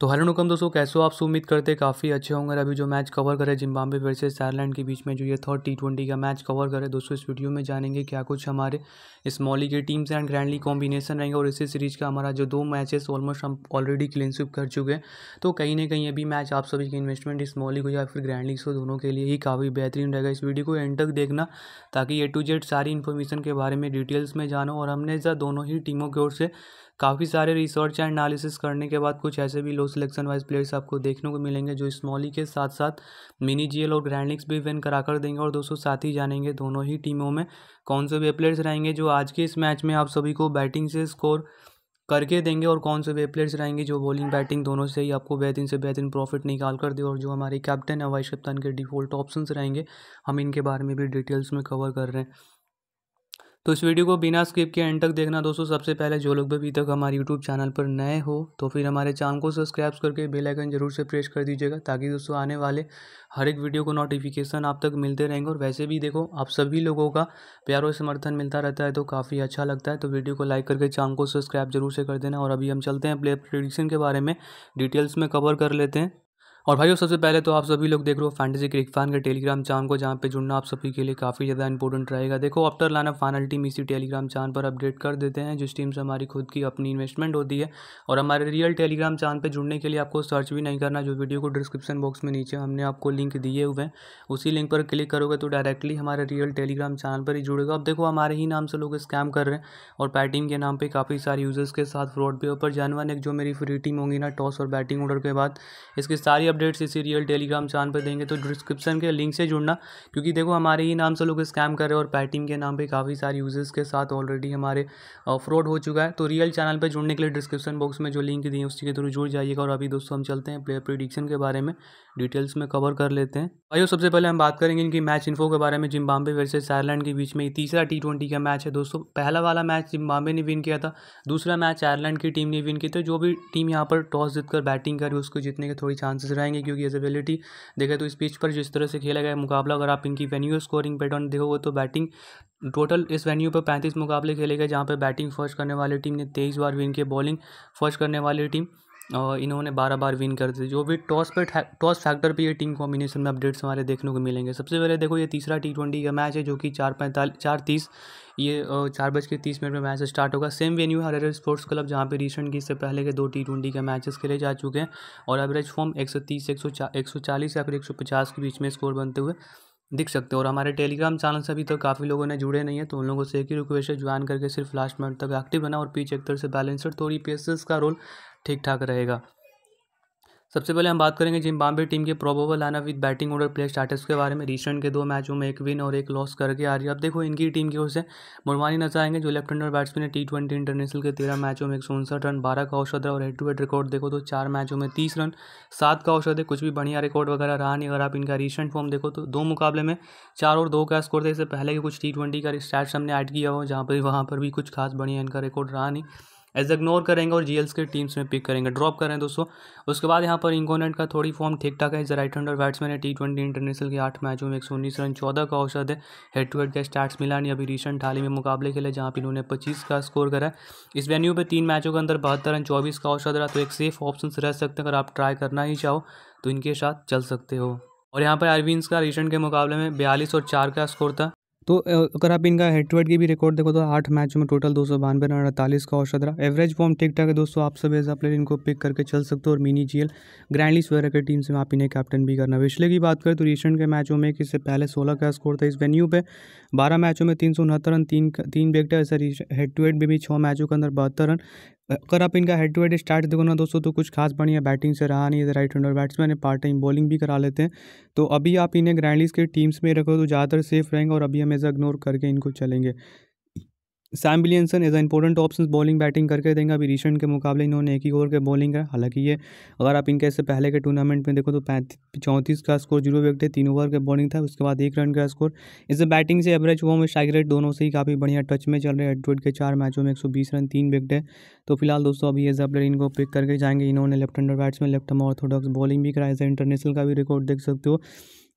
तो हेलो नकम दोस्तों कैसे हो आप उम्मीद करते काफ़ी अच्छे होंगे अभी जो मैच कवर करे जिम्बाबे वर्सेस आयरलैंड के बीच में जो ये थर्ड टी ट्वेंटी का मैच कवर करे दोस्तों इस वीडियो में जानेंगे क्या कुछ हमारे स्मॉली के टीम्स एंड ग्रैंडली कॉम्बिनेशन रहेंगे और इसी सीरीज का हमारा जो दो मैचेस ऑलमोस्ट हम ऑलरेडी क्लीन स्विप कर चुके हैं तो कहीं ना कहीं अभी मैच आप सभी की इन्वेस्टमेंट स्मॉली को या फिर ग्रैंड को दोनों के लिए ही काफ़ी बेहतरीन रहेगा इस वीडियो को एंड तक देखना ताकि ए टू जेड सारी इन्फॉर्मेशन के बारे में डिटेल्स में जानो और हमने दोनों ही टीमों की ओर से काफ़ी सारे रिसर्च एंड एनालिसिस करने के बाद कुछ ऐसे भी लो सिलेक्शन वाइज प्लेयर्स आपको देखने को मिलेंगे जो स्मॉली के साथ साथ मिनी जीएल और ग्रैंड भी विन करा कर देंगे और दोस्तों साथ ही जानेंगे दोनों ही टीमों में कौन से वे प्लेयर्स रहेंगे जो आज के इस मैच में आप सभी को बैटिंग से स्कोर करके देंगे और कौन से वे प्लेयर्स रहेंगे जो बॉलिंग बैटिंग दोनों से ही आपको बेहतरीन से बेहतरीन प्रॉफिट निकाल कर दे और जो हमारे कैप्टन है वाइस कप्तान के डिफॉल्ट ऑप्शन रहेंगे हम इनके बारे में भी डिटेल्स में कवर कर रहे हैं तो इस वीडियो को बिना स्किप के एंड तक देखना दोस्तों सबसे पहले जो लोग भी अभी तक हमारे यूट्यूब चैनल पर नए हो तो फिर हमारे चैनल को सब्सक्राइब करके बेल आइकन जरूर से प्रेस कर दीजिएगा ताकि दोस्तों आने वाले हर एक वीडियो को नोटिफिकेशन आप तक मिलते रहेंगे और वैसे भी देखो आप सभी लोगों का प्यार और समर्थन मिलता रहता है तो काफ़ी अच्छा लगता है तो वीडियो को लाइक करके चैनल को सब्सक्राइब जरूर से कर देना और अभी हम चलते हैं प्ले प्रिडिक्शन के बारे में डिटेल्स में कवर कर लेते हैं और भाई सबसे पहले तो आप सभी लोग देख रहे हो फैंटेसी क्रिक फैन के टेलीग्राम चैनल को जहाँ पे जुड़ना आप सभी के लिए काफ़ी ज़्यादा इंपॉर्टेंट रहेगा देखो आफ्टर तो लाना फाइनल टीम इसी टेलीग्राम चैनल पर अपडेट कर देते हैं जिस टीम से हमारी खुद की अपनी इन्वेस्टमेंट होती है और हमारे रियल टेलीग्राम चैनल पर जुड़ने के लिए आपको सर्च भी नहीं करना जो वीडियो को डिस्क्रिप्शन बॉक्स में नीचे हमने आपको लिंक दिए हुए हैं उसी लिंक पर क्लिक करोगे तो डायरेक्टली हमारे रियल टेलीग्राम चैनल पर ही जुड़ेगा अब देखो हमारे ही नाम से लोग स्कैम कर रहे हैं और पैटिंग के नाम पर काफ़ी सारे यूजर्स के साथ फ्रॉड भी ऊपर जानवर एक जो मेरी फ्री टीम होंगी ना टॉस और बैटिंग ऑर्डर के बाद इसकी सारी अपडेट्स इसी रियल टेलीग्राम चैनल पर देंगे तो डिस्क्रिप्शन के लिंक से जुड़ना क्योंकि देखो हमारे ही नाम से लोग स्कैम कर रहे हैं और पैटीम के नाम पर काफ़ी सारे यूजर्स के साथ ऑलरेडी हमारे फ्रॉड हो चुका है तो रियल चैनल पर जुड़ने के लिए डिस्क्रिप्शन बॉक्स में जो लिंक दी है उसके थ्रू जुड़ जाइएगा और अभी दोस्तों हम चलते हैं प्लेयर प्रिडिक्शन के बारे में डिटेल्स में कवर कर लेते हैं भाई सबसे पहले हम बात करेंगे इनकी मैच इन्फो के बारे में जिम्बाबे वर्सेज आयरलैंड के बीच में तीसरा टी ट्वेंटी का मैच है दोस्तों पहला वाला मैच जिम्बाबे ने विन किया था दूसरा मैच आयरलैंड की टीम ने विन किया था जो भी टीम यहाँ पर टॉस जीतकर बैटिंग करी उसको जीतने के थोड़ी चांसेस चुराएंगे क्योंकि एज एबिलिटी देखें तो इस पिच पर जिस तरह से खेला गया मुकाबला अगर आप इनकी वेन्यू स्कोरिंग पैटर्न देखोगे तो बैटिंग टोटल इस वेन्यू पर पैंतीस मुकाबले खेले गए जहाँ पर बैटिंग फर्स्ट करने वाली टीम ने तेईस बार विन किए बॉलिंग फर्स्ट करने वाली टीम और इन्होंने बारह बार विन कर दी जो भी टॉस पर टॉस फैक्टर पर ये टीम कॉम्बिनेशन में अपडेट्स हमारे देखने को मिलेंगे सबसे पहले देखो ये तीसरा टी ट्वेंटी का मैच है जो कि चार पैंतालीस चार तीस ये चार बज के तीस मिनट में मैच स्टार्ट होगा same venue Harare sports club जहाँ पे रिसेंट की इससे पहले के दो टी ट्वेंटी के मैचेस खेले जा चुके हैं और एवरेज फॉर्म एक सौ तीस एक सौ चा एक सौ चालीस या फिर एक सौ पचास के बीच में स्कोर बनते हुए दिख सकते हो और हमारे टेलीग्राम चैनल से अभी तक तो काफ़ी लोगों ने जुड़े नहीं है तो उन लोगों से एक ही रिक्वेस्ट है ज्वाइन करके सिर्फ लास्ट मिनट तक एक्टिव बना और पीच एक तरह से बैलेंसड थोड़ी पेसेस का रोल ठीक ठाक रहेगा सबसे पहले हम बात करेंगे जिम्बाब्वे टीम के probable lineup with batting order player starters के बारे में रिसेंट के दो मैचों में एक विन और एक लॉस करके आ रही है अब देखो इनकी टीम की ओर से मुरवानी नजर आएंगे जो लेफ्ट हंडर बैट्समैन है टी ट्वेंटी इंटरनेशनल के तेरह मैचों में एक सौ उनसठ रन बारह का औसत है और हेड टू हेड रिकॉर्ड देखो तो चार मैचों में तीस रन सात का औसत है कुछ भी बढ़िया रिकॉर्ड वगैरह रहा नहीं अगर आप इनका रिसेंट फॉर्म देखो तो दो मुकाबले में चार और दो का स्कोर थे इससे पहले के कुछ टी ट्वेंटी का स्टैट्स हमने ऐड किया हो जहाँ पर वहाँ पर भी कुछ खास बढ़िया इनका रिकॉर्ड रहा नहीं एज इग्नोर करेंगे और जीएल्स के टीम्स में पिक करेंगे ड्रॉप करें दोस्तों उसके बाद यहाँ पर इंगोनेट का थोड़ी फॉर्म ठीक ठाक है इस राइट हंडर बैट्समैन है टी ट्वेंटी इंटरनेशनल के आठ मैचों में एक सौ उन्नीस रन चौदह का औसत है हेड टू हेड का स्टार्ट मिला नहीं अभी रिसेंट हाल ही में मुकाबले खेले जहाँ पर इन्होंने पच्चीस का स्कोर करा इस वेन्यू पर तीन मैचों के अंदर बहत्तर रन चौबीस का औसत रहा तो एक सेफ ऑप्शन रह सकते हैं अगर आप ट्राई करना ही चाहो तो इनके साथ चल सकते हो और यहाँ पर अरविंद का रिसेंट के मुकाबले में बयालीस और चार का स्कोर था तो अगर आप इनका हेड टू हेड की भी रिकॉर्ड देखो तो आठ मैच में टोटल दो सौ बानवे रन अड़तालीस का औसत रहा एवरेज फॉर्म ठीक ठाक है दोस्तों आप सब एज प्लेयर इनको पिक करके चल सकते हो और मिनी जी एल ग्रैंडली स्वेयर के टीम से आप इन्हें कैप्टन भी करना पिछले की बात करें तो रिसेंट के मैचों में इससे पहले सोलह का स्कोर था इस वेन्यू पर बारह मैचों में तीन सौ उनहत्तर रन तीन तीन विकेट ऐसा हेड टू हेड में भी छः मैचों के अंदर बहत्तर रन अगर आप इनका हेड टू हेड स्टार्ट देखो ना दोस्तों तो कुछ खास बढ़िया बैटिंग से रहा नहीं है राइट हैंडर बैट्समैन है पार्ट टाइम बॉलिंग भी करा लेते हैं तो अभी आप इन्हें ग्रैंडलीस के टीम्स में रखो तो ज़्यादातर सेफ रहेंगे और अभी हमेशा इग्नोर करके इनको चलेंगे Sam Williamson as a important option bowling batting करके देंगे अभी रिसेंट के मुकाबले इन्होंने एक ही ओवर के बॉलिंग करा हालांकि ये अगर आप इनके इससे पहले के टूर्नामेंट में देखो तो पैंतीस चौंतीस का स्कोर जीरो विकेट है तीन ओवर के बॉलिंग था उसके बाद एक रन का स्कोर इससे बैटिंग से एवरेज हुआ में स्ट्राइक रेट दोनों से ही काफ़ी बढ़िया टच में चल रहे हैं एडवर्ड के चार मैचों में एक रन तीन विकेट है तो फिलहाल दोस्तों अभी एज अ प्लेयर इनको पिक करके जाएंगे इन्होंने left hander batsman left arm orthodox bowling भी कराया इंटरनेशनल का भी रिकॉर्ड देख सकते हो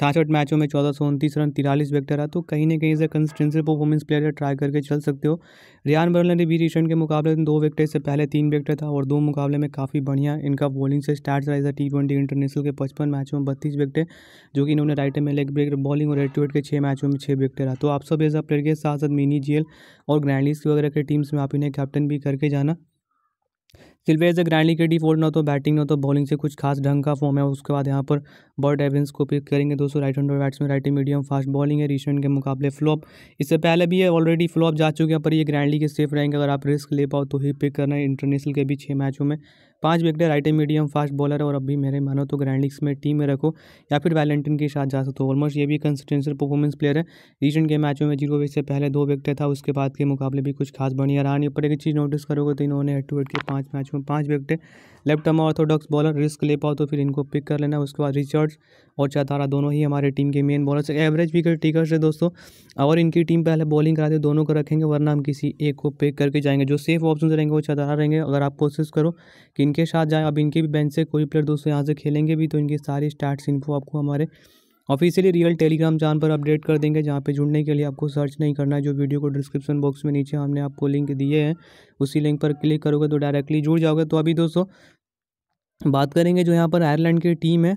छाछठ मैचों में चौदह सौ उनतीस रन तिरालीस विकेट है तो कहीं ना कहीं से कंसिस्टेंसी परफॉर्मेंस प्लेयर ट्राई करके चल सकते हो रियान बर्नर ने भी रिशन के मुकाबले में दो विकेट से पहले तीन विकेट था और दो मुकाबले में काफ़ी बढ़िया इनका बॉलिंग से स्टार्ट रहा था टी ट्वेंटी इंटरनेशनल के पचपन मैचों में बत्तीस विकेट जो कि इन्होंने राइट में लेग ब्रेक बॉलिंग और एटीवेट के छः मैचों में छः विकेट रहा तो आप सब ऐसा प्लेयर के साथ साथ मिनी जीएल और ग्रैंडलीस वगैरह के टीम्स में आप इन्हें कैप्टन भी करके जाना सिल्वेज ग्रैंडली के डिफॉल्ट ना तो बैटिंग ना तो बॉलिंग से कुछ खास ढंग का फॉर्म है उसके बाद यहाँ पर बॉड एविंस को पिक करेंगे दोस्तों right hand batsman right medium fast bowling है रिसेंट के मुकाबले फ्लॉप इससे पहले भी ये ऑलरेडी फ्लॉप जा चुके हैं पर ये ग्रैंडली के सेफ रहेंगे अगर आप रिस्क ले पाओ तो ही पिक करना है इंटरनेशनल के भी छः मैचों में पाँच wicket right medium fast bowler है और अभी मेरे मानो तो ग्रैंड लीग्स में टीम में रखो या फिर वैलेंटिन के साथ जा सकते हो ऑलमोस्ट ये भी कंसिस्टेंसर परफॉर्मेंस प्लेयर है रिसेंट के मैचों में जीरो से पहले दो विकेट था उसके बाद के मुकाबले भी कुछ खास बढ़िया रहा नहीं ऊपर एक चीज़ नोटिस करोगे तो इन्होंने हेड टू हेड के पाँच मैच में पाँच wicket left arm orthodox bowler risk ले पाओ तो फिर इनको पिक कर लेना उसके बाद रिचर्ड और चातारा दोनों ही हमारे टीम के main bowlers average wicket takers है दोस्तों और इनकी टीम पहले बॉलिंग कराते दोनों को रखेंगे वरना हम किसी एक को पिक करके जाएंगे जो सेफ ऑप्शन रहेंगे वो चातारा रहेंगे अगर आप कोशिश करो कि इनके साथ जाएँ अब इनके भी बेंच से कोई प्लेयर दोस्तों यहाँ से खेलेंगे भी तो इनके सारी स्टार्ट इन्फो आपको हमारे ऑफिशियली रियल टेलीग्राम चैनल पर अपडेट कर देंगे जहाँ पे जुड़ने के लिए आपको सर्च नहीं करना है जो वीडियो को डिस्क्रिप्शन बॉक्स में नीचे हमने आपको लिंक दिए हैं उसी लिंक पर क्लिक करोगे तो डायरेक्टली जुड़ जाओगे तो अभी दोस्तों बात करेंगे जो यहाँ पर आयरलैंड की टीम है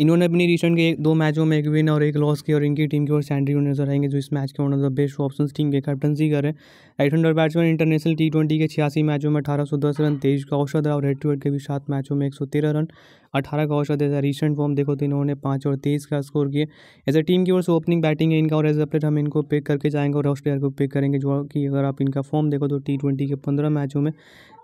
इन्होंने अपनी रिसेंट के दो मैचों में एक विन और एक लॉस की और इनकी टीम की ओर सैंड्री नजर आएंगे जो इस मैच के one of the best option team के कैप्टनसी करें eight hundred batsman international T twenty के छियासी मैचों में अठारह सौ दस रन तेईस का औसत और हेड टू हेड के भी सात मैचों में एक सौ तेरह रन अठारह का औसत है रिसेंट फॉर्म देखो तो इन्होंने पाँच और तेईस का स्कोर किया एज अ टीम की ओर से ओपनिंग बैटिंग है इनका और एज अ प्लेयर हम इनको पिक करके जाएंगे और प्लेयर को पिक करेंगे जो कि अगर आप इनका फॉर्म देखो तो टी ट्वेंटी के पंद्रह मैचों में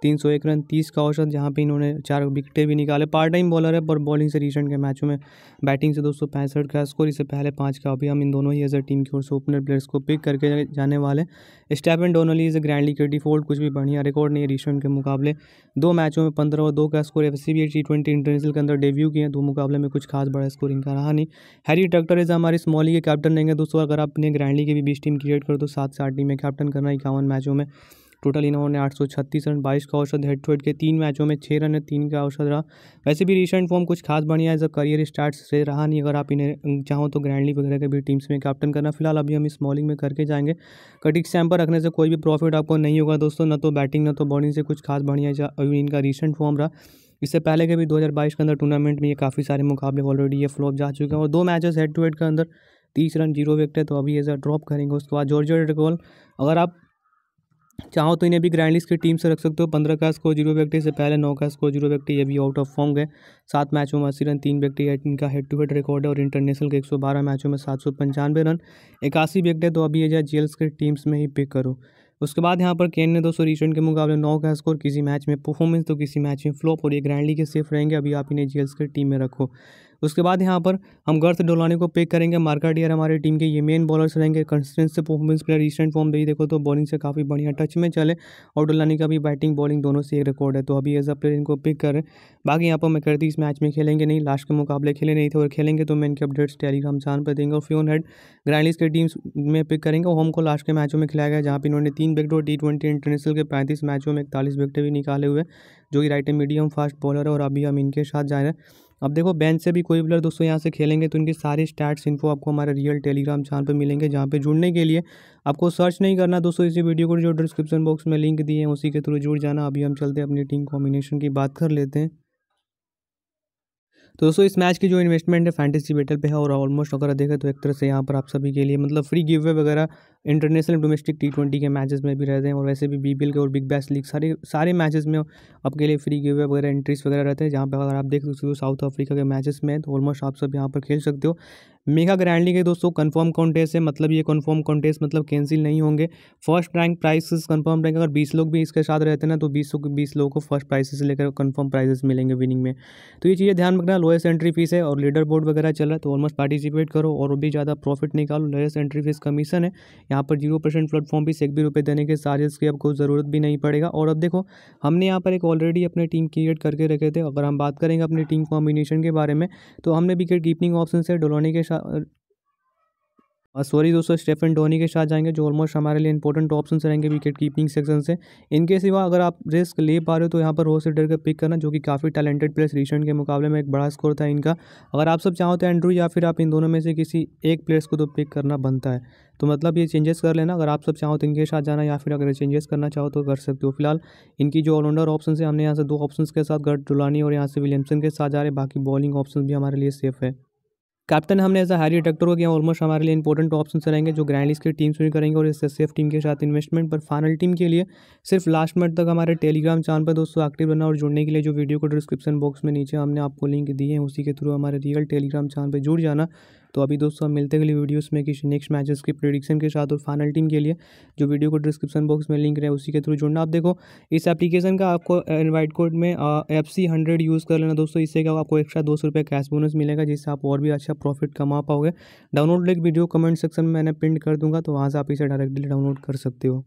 तीन सौ एक रन तीस का औसत जहाँ पे इन्होंने चार विकटें भी निकाले पार्ट टाइम बॉलर है पर बॉलिंग से रिसेंट के मैचों में बैटिंग से दो सौ पैंसठ का स्कोर इससे पहले पाँच का अभी हम इन दोनों ही एज अ टीम की ओर से ओपनर प्लेयर्स को पिक करके जाने वाले स्टेपन स्टेफन डोनली इज़ ग्रैंडली के डिफॉल्ट कुछ भी बढ़िया रिकॉर्ड नहीं है रिसेंट के मुकाबले दो मैचों में पंद्रह और दो का score F C B T twenty international का अंदर डेब्यू किए हैं तो मुकाबले में कुछ खास बड़ा स्कोरिंग का रहा नहीं हैरी ट्रैक्टर हमारे स्मॉल के कैप्टन रहेंगे दोस्तों अगर आप अपने ग्रैंड लीग की भी बीस टीम क्रिएट करो तो सात से आठ टीमें कैप्टन करना इक्यावन मैचों में टोटल इन्होंने आठ सौ छत्तीस रन बाईस का औसत हेड टू हेड के तीन मैचों में छः रन है तीन का औसत रहा वैसे भी रिसेंट फॉर्म कुछ खास बढ़िया है जब करियर स्टार्ट से रहा नहीं अगर आप इन्हें अं, चाहो तो ग्रैंड लीग वगैरह के भी टीम्स में कैप्टन करना फिलहाल अभी हम स्मॉलिंग में करके जाएंगे कटिक स्टैम पर रखने से कोई भी प्रॉफिट आपको नहीं होगा दोस्तों न तो बैटिंग न तो बॉलिंग से कुछ खास बढ़िया इनका रिसेंट फॉर्म रहा इससे पहले के भी 2022 के अंदर टूर्नामेंट में ये काफ़ी सारे मुकाबले ऑलरेडी ये फ्लॉप जा चुके हैं और दो मैचेस हेड टू हेड के अंदर तीस रन जीरो विकेट है तो अभी ये ड्रॉप करेंगे उसके बाद जॉर्जियो रिकॉल अगर आप चाहो तो इन्हें भी ग्रैंड लिस्ट की टीम से रख सकते हो पंद्रह का स्कोर जीरो व्यक्ति से पहले नौ का स्कोर जीरो व्यक्ति ये भी आउट ऑफ फॉर्म है सात मैचों में अस्सी रन तीन व्यक्ति इनका हेड टू हेड रिकॉर्ड है और इंटरनेशनल के एक सौ बारह मैचों में सात सौ पंचानवे रन इक्यासी व्यक्ति है तो अभी ये जाए जेल्स के टीम्स में ही पिक करो उसके बाद यहाँ पर केन ने दोस्तों रिसेंट के मुकाबले नौ का स्कोर किसी मैच में परफॉर्मेंस तो किसी मैच में फ्लॉप और ये ग्रैंडली के सेफ रहेंगे अभी आप इन्हें जी की टीम में रखो उसके बाद यहाँ पर हम गर्थ डोलानी को पिक करेंगे मार्काडियर हमारे हमारी टीम के ये मेन बॉलर्स रहेंगे consistence performance player recent form भी देखो तो बॉलिंग से काफ़ी बढ़िया टच में चले और डोलानी का भी बैटिंग बॉलिंग दोनों से एक रिकॉर्ड है तो अभी एज अ प्लेयर इनको पिक करें बाकी यहाँ पर मैं करती इस मैच में खेलेंगे नहीं लास्ट के मुकाबले खेले नहीं थे और खेलेंगे तो मैं इनके अपडेट्स टेलीग्राम चैनल पर देंगे और फ्यून हेड ग्रैंडलिस के टीम्स में पिक करेंगे होम को लास्ट के मैचों में खिलाया गया जहाँ पर इन्होंने तीन विकेट और टी ट्वेंटी इंटरनेशनल के पैंतीस मैचों में इकतालीस विकेट भी निकाले हुए जो कि राइट मीडियम फास्ट बॉलर है और अभी हम इनके साथ जा रहे हैं अब देखो बेंच से भी कोई प्लेयर दोस्तों यहाँ से खेलेंगे तो इनकी सारी स्टैट्स इन्फो आपको हमारे रियल टेलीग्राम चैनल पर मिलेंगे जहाँ पे जुड़ने के लिए आपको सर्च नहीं करना दोस्तों इसी वीडियो को जो डिस्क्रिप्शन बॉक्स में लिंक दिए हैं उसी के थ्रू जुड़ जाना अभी हम चलते अपनी टीम कॉम्बिनेशन की बात कर लेते हैं तो दोस्तों इस मैच की जो इन्वेस्टमेंट है फैंटेसी बेटल पे है और ऑलमोस्ट अगर देखें तो एक तरह से यहाँ पर आप सभी के लिए मतलब फ्री गिवे वगैरह इंटरनेशनल डोमेस्टिक टी ट्वेंटी के मैचेस में भी रहते हैं और वैसे भी बी के और बिग बैस लीग सारे सारे मैचेस में आपके लिए फ्री गिवे वगैरह एंट्रीज वगैरह रहते हैं जहाँ पर अगर आप देख सकते हो साउथ अफ्रीका के मैचेस में तो ऑलमोस्ट आप सब यहाँ पर खेल सकते हो मेगा ग्रैंडली के दोस्तों कंफर्म कॉन्टेस्ट है मतलब ये कंफर्म कॉन्टेस्ट मतलब कैंसिल नहीं होंगे फर्स्ट रैंक प्राइसेस कंफर्म रहेंगे अगर बीस लोग भी इसके साथ रहते ना तो बीस बीस लोगों को फर्स्ट प्राइसेस से लेकर कंफर्म प्राइजेस मिलेंगे विनिंग में तो ये चीज़ें ध्यान रखना लोएस्ट एंट्री फीस है और लीडर बोर्ड वगैरह चल रहा है तो ऑलमोस्ट पार्टिसिपेट करो और भी ज़्यादा प्रॉफिट निकालो लोएस्ट एंट्री फीस कमीशन है यहाँ पर जीरो परसेंट प्लेटफॉर्म फीस एक भी रुपये देने के चार्जेस की आपको ज़रूरत भी नहीं पड़ेगा और अब देखो हमने यहाँ पर एक ऑलरेडी अपने टीम क्रिएट करके रखे थे अगर हम बात करेंगे अपनी टीम कॉम्बिनेशन के बारे में तो हमने विकेट कीपिंग ऑप्शन से डोलोनी के साथ सॉरी दोस्तों स्टेफन डोनी के साथ जाएंगे जो ऑलमोस्ट हमारे लिए इंपॉर्टेंट ऑप्शन रहेंगे विकेट कीपिंग सेक्शन से इनके सिवा अगर आप रिस्क ले पा रहे हो तो यहाँ पर रोहित सिडर का पिक करना जो कि काफ़ी टैलेंटेड प्लेयर रिसेंट के मुकाबले में एक बड़ा स्कोर था इनका अगर आप सब चाहो तो एंड्रू या फिर आप इन दोनों में से किसी एक प्लेयर्स को तो पिक करना बनता है तो मतलब ये चेंजेस कर लेना अगर आप सब चाहो तो इनके साथ जाना या फिर अगर चेंजेस करना चाहो तो कर सकते हो फिलहाल इनकी जो ऑलराउंडर ऑप्शन है हमने यहाँ से दो ऑप्शन के साथ गर्ट डुलानी और यहाँ से विलियमसन के साथ जा रहे बाकी बॉलिंग ऑप्शन भी हमारे लिए सेफ है कैप्टन हमने ऐसा हैरी हायर हो को किया ऑलमोस्ट हमारे लिए इंपॉर्टेंट ऑप्शन रहेंगे जो ग्रैंड के टीम टीम्स भी करेंगे और सेफ टीम के साथ इन्वेस्टमेंट पर फाइनल टीम के लिए सिर्फ लास्ट मिनट तक हमारे टेलीग्राम चैनल पर दोस्तों एक्टिव रहना और जुड़ने के लिए जो वीडियो को डिस्क्रिप्शन बॉक्स में नीचे हमने आपको लिंक दिए हैं उसी के थ्रू हमारे रियल टेलीग्राम चैनल पर जुड़ जाना तो अभी दोस्तों हम मिलते अगली वीडियोस में किसी नेक्स्ट मैचेस की प्रोडिक्शन के साथ और फाइनल टीम के लिए जो वीडियो को डिस्क्रिप्शन बॉक्स में लिंक रहे उसी के थ्रू जुड़ना आप देखो इस एप्लीकेशन का आपको इन्वाइट uh, कोड में एफ सी हंड्रेड यूज़ कर लेना दोस्तों इससे क्या आपको एक्स्ट्रा दो सौ रुपये कैश बोनस मिलेगा जिससे आप और भी अच्छा प्रॉफिट कमा पाओगे डाउनलोड लेकिन वीडियो कमेंट सेक्शन में मैंने प्रिंट कर दूंगा तो वहाँ से आप इसे डायरेक्टली डाउनलोड कर सकते हो